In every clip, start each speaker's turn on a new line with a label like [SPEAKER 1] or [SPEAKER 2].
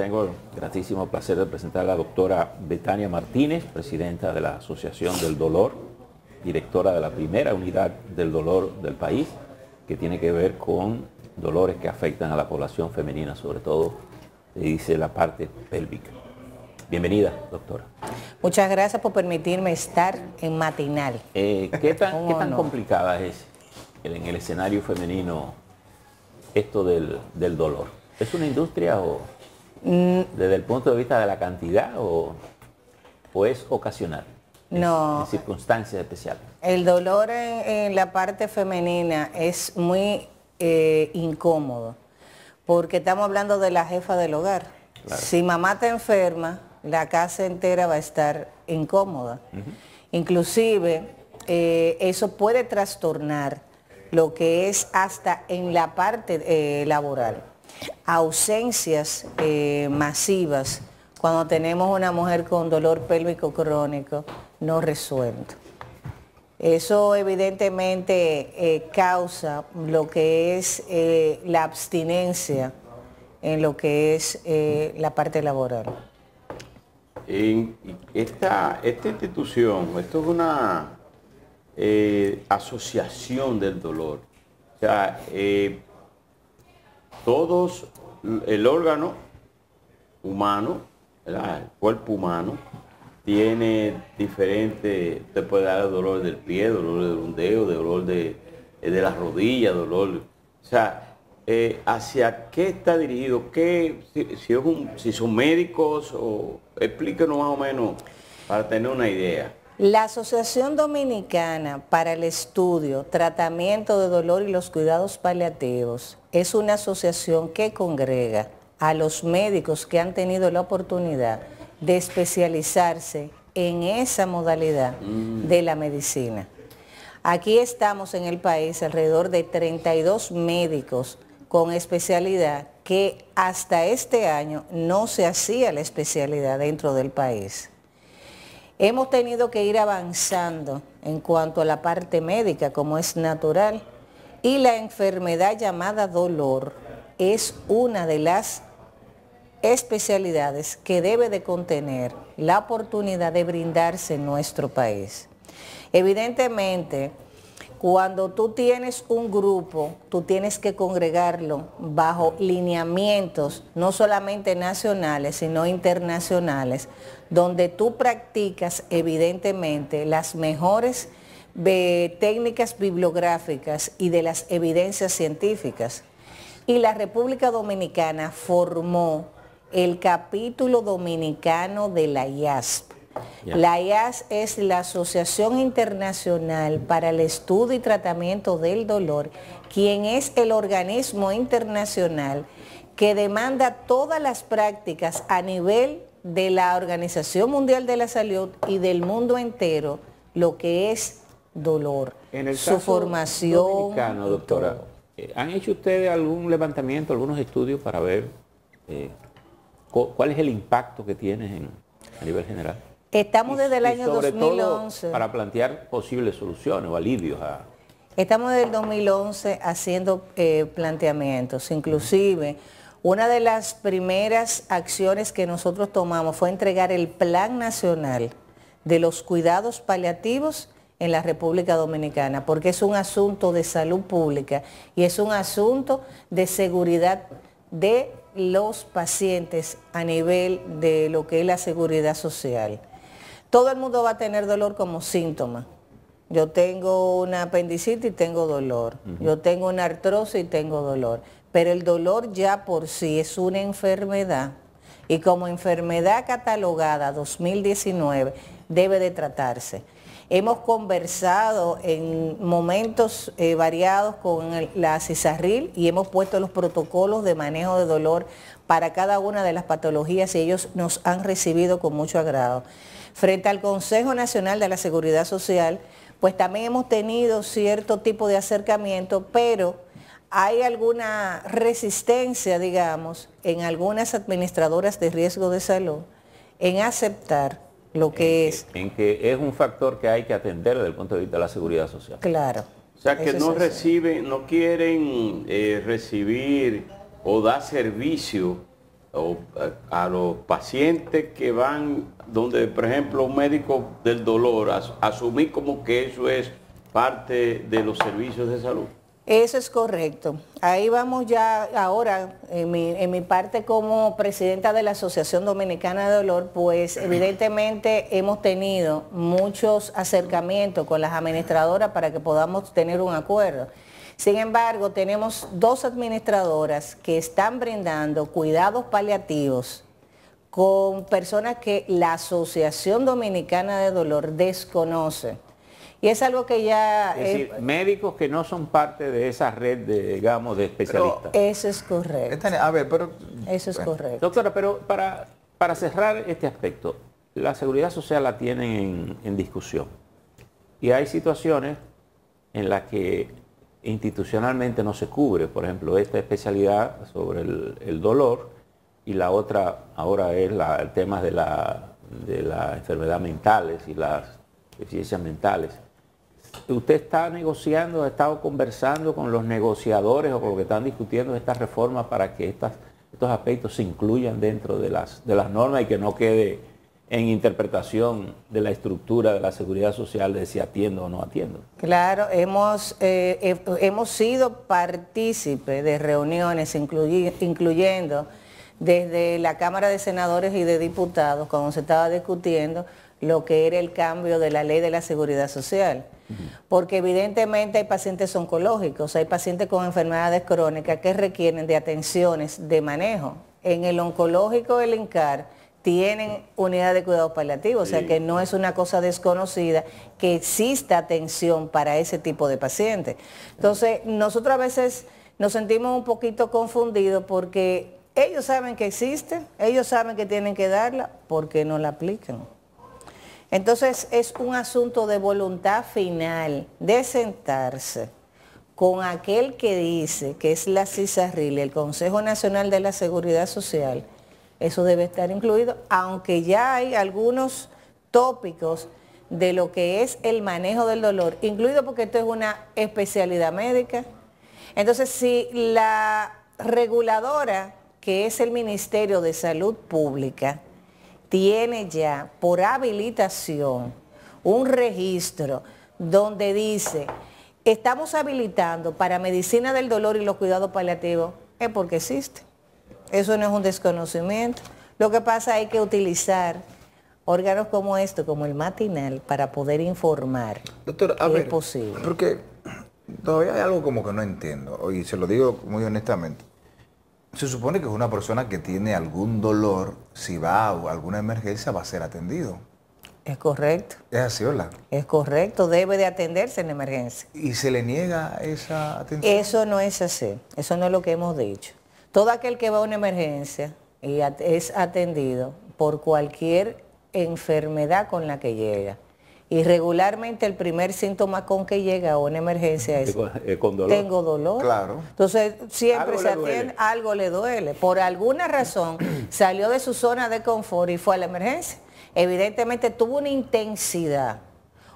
[SPEAKER 1] Tengo el gratísimo placer de presentar a la doctora Betania Martínez, presidenta de la Asociación del Dolor, directora de la primera unidad del dolor del país, que tiene que ver con dolores que afectan a la población femenina, sobre todo, dice la parte pélvica. Bienvenida, doctora.
[SPEAKER 2] Muchas gracias por permitirme estar en matinal.
[SPEAKER 1] Eh, ¿Qué tan, complicada es en el escenario femenino esto del dolor? ¿Es una industria o...? Mm. ¿Desde el punto de vista de la cantidad o, es ocasional? No. en circunstancias especiales.
[SPEAKER 2] El dolor en, la parte femenina es muy eh, incómodo porque estamos hablando de la jefa del hogar. Si mamá te enferma, la casa entera va a estar incómoda. Inclusive, eh, eso puede trastornar lo que es hasta en la parte eh, laboral ausencias eh, masivas cuando tenemos una mujer con dolor pélvico crónico no resuelto. Eso evidentemente eh, causa lo que es eh, la abstinencia en lo que es la parte laboral.
[SPEAKER 1] En esta, esta institución, esto es una asociación del dolor. O sea, todos el órgano humano, el cuerpo humano, tiene diferentes, te puede dar dolor del pie, dolor de un dedo, dolor de, eh, de la rodilla, dolor. O sea, eh, hacia qué está dirigido, qué, si, si son médicos o explíquenos más o menos para tener una idea.
[SPEAKER 2] La Asociación Dominicana para el Estudio, Tratamiento de Dolor y los Cuidados Paliativos es una asociación que congrega a los médicos que han tenido la oportunidad de especializarse en esa modalidad mm. de la medicina. Aquí estamos en el país alrededor de 32 médicos con especialidad que hasta este año no se hacía la especialidad dentro del país. Hemos tenido que ir avanzando en cuanto a la parte médica, como es natural, y la enfermedad llamada dolor es una de las especialidades que debe de contener la oportunidad de brindarse en nuestro país. Evidentemente, cuando tú tienes un grupo, tú tienes que congregarlo bajo lineamientos, no solamente nacionales, sino internacionales, donde tú practicas evidentemente las mejores eh, técnicas bibliográficas y de las evidencias científicas. Y la República Dominicana formó el capítulo dominicano de la IASP. La IASP es la Asociación Internacional para el Estudio y Tratamiento del Dolor, quien es el organismo internacional que demanda todas las prácticas a nivel de la Organización Mundial de la Salud y del mundo entero lo que es dolor,
[SPEAKER 1] en el su formación. doctora, eh, ¿han hecho ustedes algún levantamiento, algunos estudios para ver eh, cuál es el impacto que tiene en, a nivel general?
[SPEAKER 2] Estamos desde el año 2011. para
[SPEAKER 1] plantear posibles soluciones o alivios
[SPEAKER 2] Estamos desde el 2011 haciendo eh, planteamientos, inclusive... Una de las primeras acciones que nosotros tomamos fue entregar el Plan Nacional de los Cuidados Paliativos en la República Dominicana, porque es un asunto de salud pública y es un asunto de seguridad de los pacientes a nivel de lo que es la seguridad social. Todo el mundo va a tener dolor como síntoma. Yo tengo una apendicitis y tengo dolor. Yo tengo una artrosis y tengo dolor pero el dolor ya por sí es una enfermedad y como enfermedad catalogada 2019 debe de tratarse. Hemos conversado en momentos eh, variados con la CISARRIL y hemos puesto los protocolos de manejo de dolor para cada una de las patologías y ellos nos han recibido con mucho agrado. Frente al Consejo Nacional de la Seguridad Social, pues también hemos tenido cierto tipo de acercamiento, pero hay alguna resistencia, digamos, en algunas administradoras de riesgo de salud en aceptar lo que es.
[SPEAKER 1] en que es un factor que hay que atender desde el punto de vista de la seguridad social. Claro. O sea, que no reciben, no quieren eh, recibir o dar servicio eh, a, los pacientes que van donde, por ejemplo, un médico del dolor, asumir como que eso es parte de los servicios de salud.
[SPEAKER 2] Eso es correcto. Ahí vamos ya ahora, en mi, parte como presidenta de la Asociación Dominicana de Dolor, pues evidentemente hemos tenido muchos acercamientos con las administradoras para que podamos tener un acuerdo. Sin embargo, tenemos dos administradoras que están brindando cuidados paliativos con personas que la Asociación Dominicana de Dolor desconoce. Y es algo que ya... Es eh, decir,
[SPEAKER 1] médicos que no son parte de esa red, de, digamos, de especialistas. Eso es correcto. A ver, pero... Eso es correcto. Doctora, pero para, para cerrar este aspecto, la seguridad social la tienen en, discusión. Y hay situaciones en las que institucionalmente no se cubre, por ejemplo, esta especialidad sobre el, dolor y la otra ahora es el tema de, la, de las enfermedades mentales y las deficiencias mentales usted está negociando, ha estado conversando con los negociadores o con los que están discutiendo estas reformas para que estos aspectos se incluyan dentro de las, normas y que no quede en interpretación de la estructura de la seguridad social de si atiendo o no atiendo.
[SPEAKER 2] Claro, hemos, eh, hemos sido partícipes de reuniones, incluyendo desde la Cámara de Senadores y de Diputados, cuando se estaba discutiendo lo que era el cambio de la ley de la seguridad social. Porque evidentemente hay pacientes oncológicos, hay pacientes con enfermedades crónicas que requieren de atenciones de manejo. En el oncológico del INCAR tienen unidad de cuidado paliativo, o sea que no es una cosa desconocida que exista atención para ese tipo de pacientes. Entonces, nosotros a veces nos sentimos un poquito confundidos porque ellos saben que existe, ellos saben que tienen que darla, porque no la aplican? Entonces es un asunto de voluntad final, de sentarse con aquel que dice que es la CISARRIL, el Consejo Nacional de la Seguridad Social. Eso debe estar incluido, aunque ya hay algunos tópicos de lo que es el manejo del dolor, incluido porque esto es una especialidad médica. Entonces, si la reguladora, que es el Ministerio de Salud Pública, tiene ya por habilitación un registro donde dice, estamos habilitando para medicina del dolor y los cuidados paliativos, es porque existe. Eso no es un desconocimiento. Lo que pasa es que utilizar órganos como esto, como el matinal, para poder informar
[SPEAKER 1] Doctor, que es posible. Porque todavía hay algo como que no entiendo, y se lo digo muy honestamente se supone que es una persona que tiene algún dolor, si va a alguna emergencia va a ser atendido. Es correcto. Es así, hola.
[SPEAKER 2] Es correcto, debe de atenderse en emergencia. ¿Y se le niega esa atención? Eso no es así, eso no es lo que hemos dicho. Todo aquel que va a una emergencia es atendido por cualquier enfermedad con la que llega, y regularmente el primer síntoma con que llega a una emergencia es
[SPEAKER 1] eh, con, dolor. tengo
[SPEAKER 2] dolor. Claro. Entonces siempre se atiende, algo le duele. Por alguna razón salió de su zona de confort y fue a la emergencia. Evidentemente tuvo una intensidad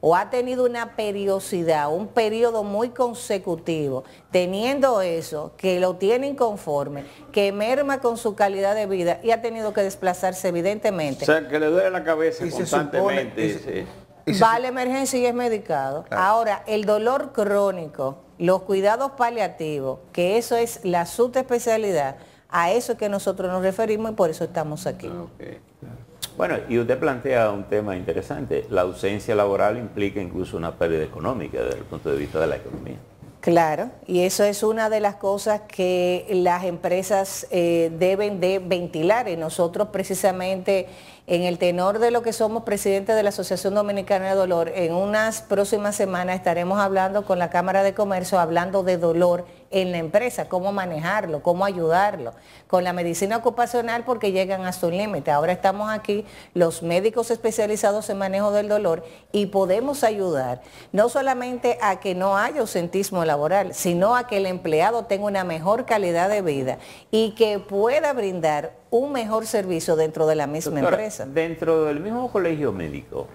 [SPEAKER 2] o ha tenido una periodicidad, un periodo muy consecutivo, teniendo eso, que lo tiene inconforme, que merma con su calidad de vida y ha tenido que desplazarse evidentemente. O sea,
[SPEAKER 1] que le duele la cabeza constantemente
[SPEAKER 2] va la emergencia y es medicado. Ahora, el dolor crónico, los cuidados paliativos, que eso es la subespecialidad, a eso es que nosotros nos referimos y por eso estamos aquí. Ah,
[SPEAKER 1] bueno, y usted plantea un tema interesante. La ausencia laboral implica incluso una pérdida económica desde el punto de vista de la economía.
[SPEAKER 2] Claro, y eso es una de las cosas que las empresas eh, deben de ventilar y nosotros precisamente en el tenor de lo que somos presidentes de la Asociación Dominicana de Dolor, en unas próximas semanas estaremos hablando con la Cámara de Comercio, hablando de dolor en la empresa, cómo manejarlo, cómo ayudarlo, con la medicina ocupacional porque llegan a su límite. Ahora estamos aquí los médicos especializados en manejo del dolor y podemos ayudar no solamente a que no haya ausentismo laboral, sino a que el empleado tenga una mejor calidad de vida y que pueda brindar un mejor servicio dentro de la misma empresa.
[SPEAKER 1] Dentro del mismo colegio médico,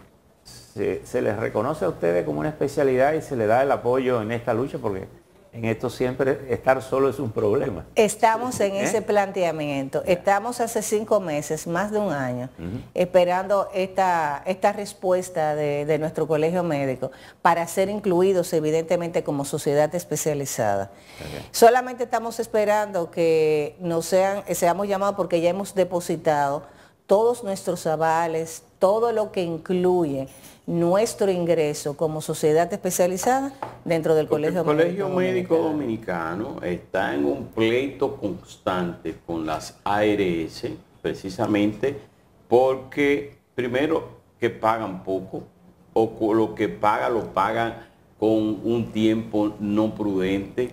[SPEAKER 1] se, les reconoce a ustedes como una especialidad y se les da el apoyo en esta lucha porque en esto siempre estar solo es un problema.
[SPEAKER 2] Estamos en ¿Eh? ese planteamiento. Estamos hace cinco meses, más de un año, esperando esta, esta respuesta de, nuestro colegio médico para ser incluidos evidentemente como sociedad especializada. Solamente estamos esperando que nos sean, seamos llamados porque ya hemos depositado todos nuestros avales, todo lo que incluye nuestro ingreso como sociedad especializada dentro del Colegio El Colegio Médico
[SPEAKER 1] Dominicano. está en un pleito constante con las ARS, precisamente porque primero que pagan poco o lo que paga lo pagan con un tiempo no prudente.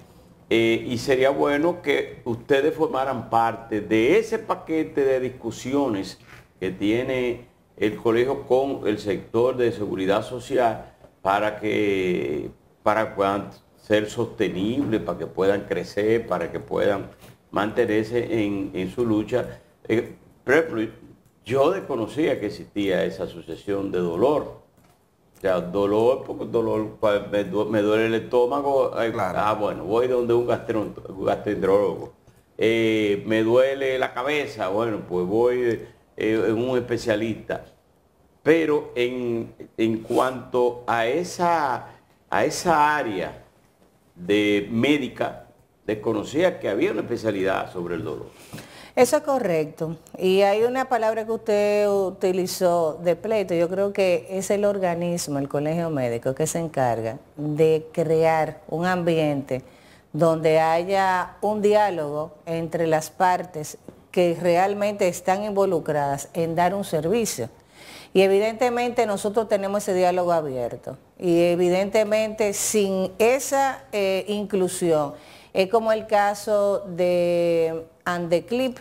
[SPEAKER 1] Eh, y sería bueno que ustedes formaran parte de ese paquete de discusiones que tiene el colegio con el sector de seguridad social para que para puedan ser sostenibles, para que puedan crecer, para que puedan mantenerse en, su lucha. Eh, yo desconocía que existía esa sucesión de dolor. O sea, dolor, porque dolor, pues, me, duele el estómago. Ah, bueno, voy donde un, gastroenterólogo. Eh, me duele la cabeza, bueno, pues voy es eh, un especialista. Pero en, cuanto a esa, a esa área de médica, desconocía que había una especialidad sobre el dolor.
[SPEAKER 2] Eso es correcto. Y hay una palabra que usted utilizó de pleito. Yo creo que es el organismo, el colegio médico, que se encarga de crear un ambiente donde haya un diálogo entre las partes que realmente están involucradas en dar un servicio. Y evidentemente nosotros tenemos ese diálogo abierto. Y evidentemente sin esa eh, inclusión, es como el caso de Andeclip,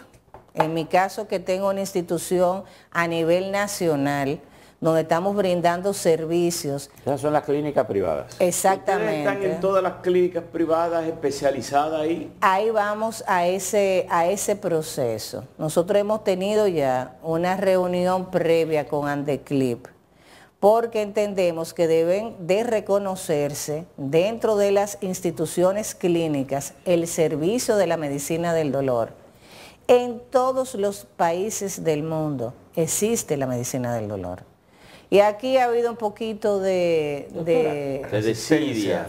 [SPEAKER 2] en mi caso que tengo una institución a nivel nacional, donde estamos brindando servicios.
[SPEAKER 1] Esas son las clínicas privadas.
[SPEAKER 2] Exactamente. están en
[SPEAKER 1] todas las clínicas privadas especializadas ahí.
[SPEAKER 2] Ahí vamos a ese, a ese proceso. Nosotros hemos tenido ya una reunión previa con Andeclip porque entendemos que deben de reconocerse dentro de las instituciones clínicas el servicio de la medicina del dolor. En todos los países del mundo existe la medicina del dolor. Y aquí ha habido un poquito de... De,
[SPEAKER 1] desidia.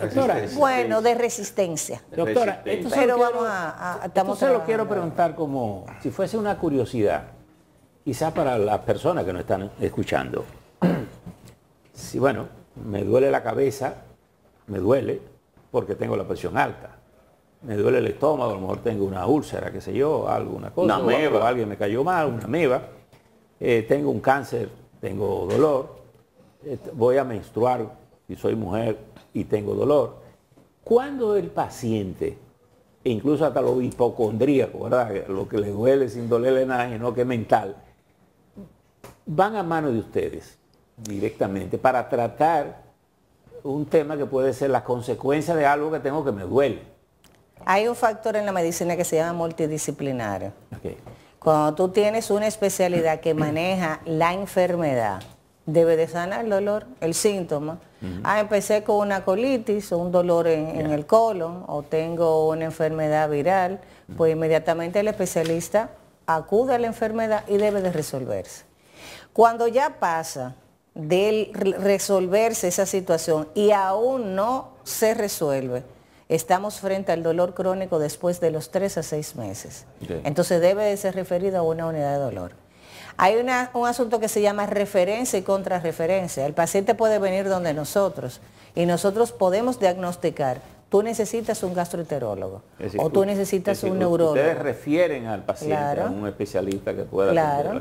[SPEAKER 1] bueno,
[SPEAKER 2] de resistencia. Doctora, esto se vamos a, a estamos lo quiero preguntar
[SPEAKER 1] como si fuese una curiosidad, quizás para las personas que nos están escuchando. Si, bueno, me duele la cabeza, me duele porque tengo la presión alta. Me duele el estómago, a lo mejor tengo una úlcera, qué sé yo, alguna cosa. Una meba. alguien me cayó mal, una meba. Eh, tengo un cáncer tengo dolor, voy a menstruar y soy mujer y tengo dolor. Cuando el paciente, incluso hasta lo hipocondríaco, ¿verdad? Lo que le duele sin dolerle nada, no que mental, van a mano de ustedes directamente para tratar un tema que puede ser la consecuencia de algo que tengo que me duele.
[SPEAKER 2] Hay un factor en la medicina que se llama multidisciplinario. Cuando tú tienes una especialidad que maneja la enfermedad, debe de sanar el dolor, el síntoma. Ah, empecé con una colitis o un dolor en, el colon o tengo una enfermedad viral, pues inmediatamente el especialista acude a la enfermedad y debe de resolverse. Cuando ya pasa de resolverse esa situación y aún no se resuelve, estamos frente al dolor crónico después de los tres a seis meses. Entonces debe de ser referido a una unidad de dolor. Hay un asunto que se llama referencia y contrarreferencia. El paciente puede venir donde nosotros y nosotros podemos diagnosticar. Tú necesitas un gastroenterólogo
[SPEAKER 1] o tú necesitas un neurólogo. Ustedes refieren al paciente a un especialista que pueda Claro,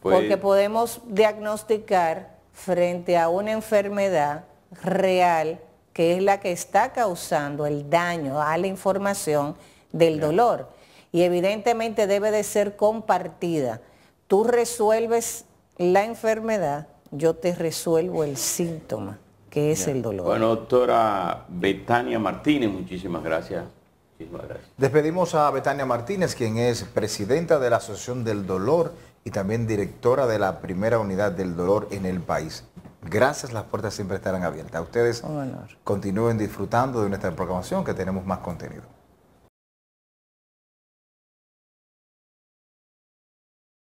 [SPEAKER 1] porque pues,
[SPEAKER 2] podemos diagnosticar frente a una enfermedad real que es la que está causando el daño a la información del dolor. Y evidentemente debe de ser compartida. Tú resuelves la enfermedad, yo te resuelvo el síntoma, que
[SPEAKER 1] es el dolor. Bueno, doctora Betania Martínez, muchísimas gracias. muchísimas gracias. Despedimos a Betania Martínez, quien es presidenta de la Asociación del Dolor y también directora de la primera unidad del dolor en el país. Gracias, las puertas siempre estarán abiertas. Ustedes continúen disfrutando de nuestra programación que tenemos más contenido.